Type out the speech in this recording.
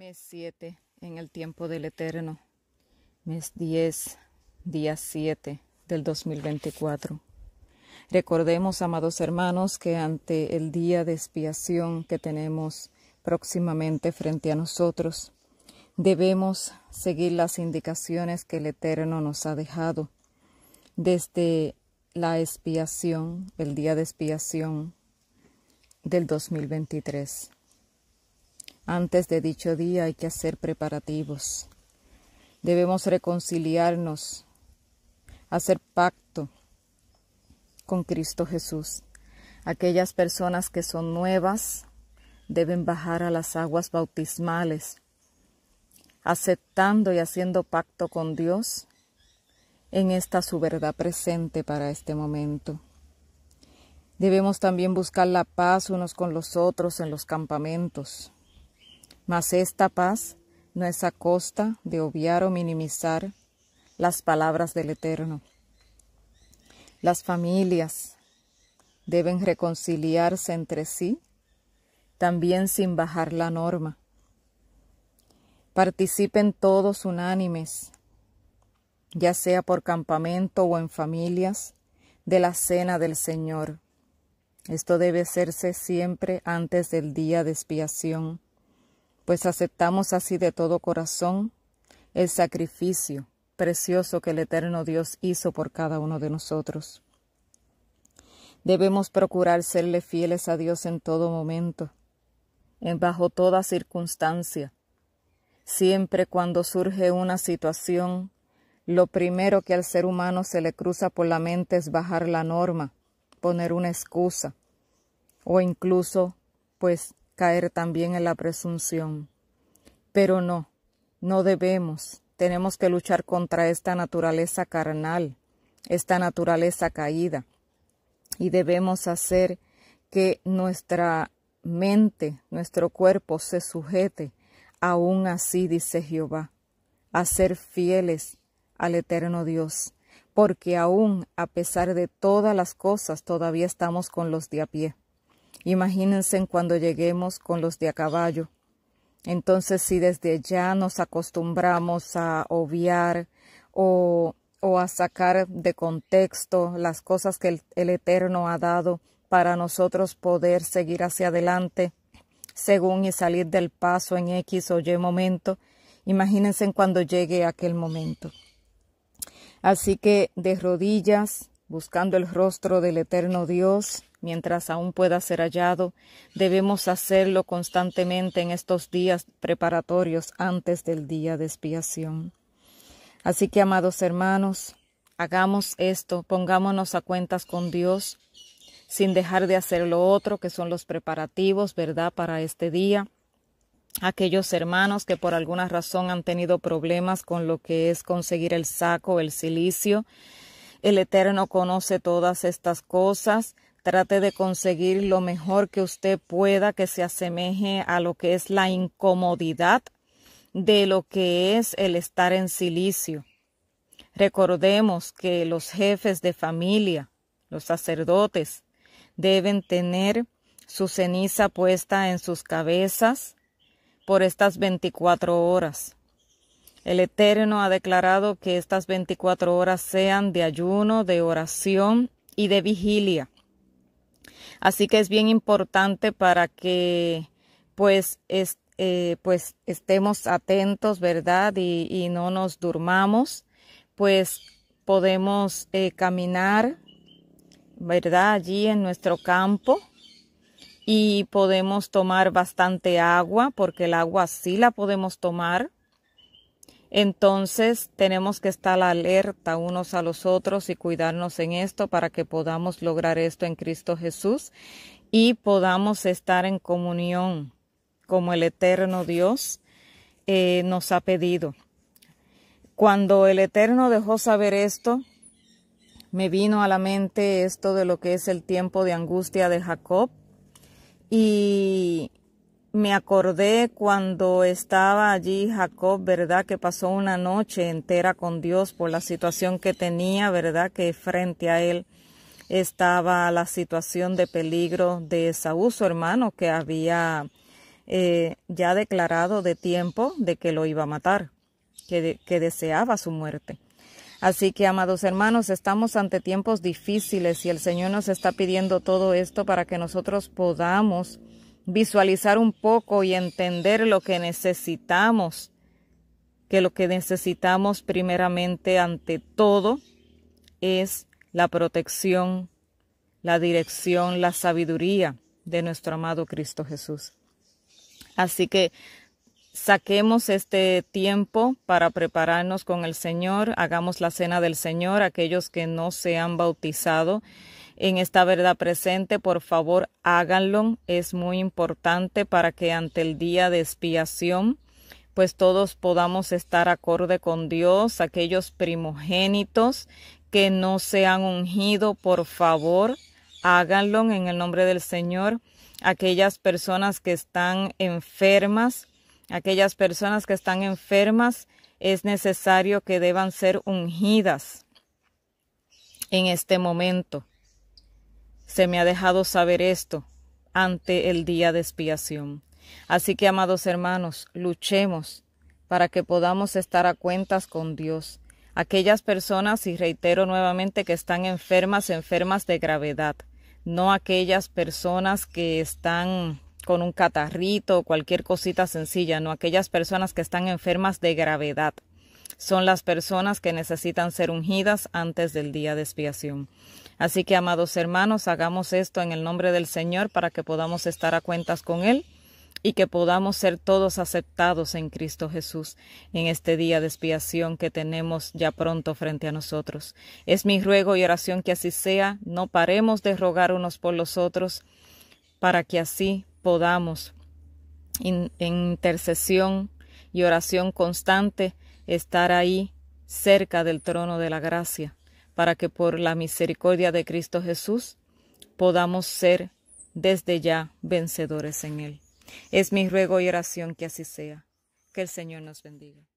Mes 7 en el tiempo del Eterno. Mes 10, día 7 del 2024. Recordemos, amados hermanos, que ante el día de expiación que tenemos próximamente frente a nosotros, debemos seguir las indicaciones que el Eterno nos ha dejado. Desde la expiación, el día de expiación del 2023. Antes de dicho día hay que hacer preparativos. Debemos reconciliarnos, hacer pacto con Cristo Jesús. Aquellas personas que son nuevas deben bajar a las aguas bautismales, aceptando y haciendo pacto con Dios en esta su verdad presente para este momento. Debemos también buscar la paz unos con los otros en los campamentos mas esta paz no es a costa de obviar o minimizar las palabras del Eterno. Las familias deben reconciliarse entre sí, también sin bajar la norma. Participen todos unánimes, ya sea por campamento o en familias, de la cena del Señor. Esto debe hacerse siempre antes del día de expiación pues aceptamos así de todo corazón el sacrificio precioso que el eterno Dios hizo por cada uno de nosotros. Debemos procurar serle fieles a Dios en todo momento, en bajo toda circunstancia. Siempre cuando surge una situación, lo primero que al ser humano se le cruza por la mente es bajar la norma, poner una excusa o incluso, pues, caer también en la presunción. Pero no, no debemos, tenemos que luchar contra esta naturaleza carnal, esta naturaleza caída, y debemos hacer que nuestra mente, nuestro cuerpo se sujete, aún así, dice Jehová, a ser fieles al eterno Dios, porque aún a pesar de todas las cosas todavía estamos con los de a pie. Imagínense cuando lleguemos con los de a caballo. Entonces, si desde ya nos acostumbramos a obviar o, a sacar de contexto las cosas que el, el Eterno ha dado para nosotros poder seguir hacia adelante, según y salir del paso en X o Y momento, imagínense cuando llegue aquel momento. Así que de rodillas buscando el rostro del eterno Dios, mientras aún pueda ser hallado, debemos hacerlo constantemente en estos días preparatorios antes del día de expiación. Así que, amados hermanos, hagamos esto, pongámonos a cuentas con Dios, sin dejar de hacer lo otro, que son los preparativos, ¿verdad?, para este día. Aquellos hermanos que por alguna razón han tenido problemas con lo que es conseguir el saco, el silicio, el Eterno conoce todas estas cosas. Trate de conseguir lo mejor que usted pueda que se asemeje a lo que es la incomodidad de lo que es el estar en silicio. Recordemos que los jefes de familia, los sacerdotes, deben tener su ceniza puesta en sus cabezas por estas 24 horas. El Eterno ha declarado que estas 24 horas sean de ayuno, de oración y de vigilia. Así que es bien importante para que pues, eh, pues estemos atentos, ¿verdad? Y, no nos durmamos, pues podemos eh, caminar, ¿verdad? Allí en nuestro campo y podemos tomar bastante agua, porque el agua sí la podemos tomar entonces tenemos que estar alerta unos a los otros y cuidarnos en esto para que podamos lograr esto en Cristo Jesús y podamos estar en comunión como el eterno Dios eh, nos ha pedido. Cuando el eterno dejó saber esto, me vino a la mente esto de lo que es el tiempo de angustia de Jacob y me acordé cuando estaba allí Jacob, ¿verdad? Que pasó una noche entera con Dios por la situación que tenía, ¿verdad? Que frente a él estaba la situación de peligro de Saúl, su hermano, que había eh, ya declarado de tiempo de que lo iba a matar, que deseaba su muerte. Así que, amados hermanos, estamos ante tiempos difíciles y el Señor nos está pidiendo todo esto para que nosotros podamos visualizar un poco y entender lo que necesitamos, que lo que necesitamos primeramente ante todo es la protección, la dirección, la sabiduría de nuestro amado Cristo Jesús. Así que saquemos este tiempo para prepararnos con el Señor, hagamos la cena del Señor, aquellos que no se han bautizado en esta verdad presente, por favor háganlo. Es muy importante para que ante el día de expiación, pues todos podamos estar acorde con Dios, aquellos primogénitos que no se han ungido, por favor háganlo en el nombre del Señor. Aquellas personas que están enfermas, aquellas personas que están enfermas, es necesario que deban ser ungidas en este momento se me ha dejado saber esto ante el día de expiación. Así que, amados hermanos, luchemos para que podamos estar a cuentas con Dios. Aquellas personas, y reitero nuevamente, que están enfermas, enfermas de gravedad, no aquellas personas que están con un catarrito o cualquier cosita sencilla, no aquellas personas que están enfermas de gravedad son las personas que necesitan ser ungidas antes del día de expiación. Así que, amados hermanos, hagamos esto en el nombre del Señor para que podamos estar a cuentas con Él y que podamos ser todos aceptados en Cristo Jesús en este día de expiación que tenemos ya pronto frente a nosotros. Es mi ruego y oración que así sea, no paremos de rogar unos por los otros para que así podamos en, intercesión y oración constante estar ahí cerca del trono de la gracia, para que por la misericordia de Cristo Jesús podamos ser desde ya vencedores en Él. Es mi ruego y oración que así sea. Que el Señor nos bendiga.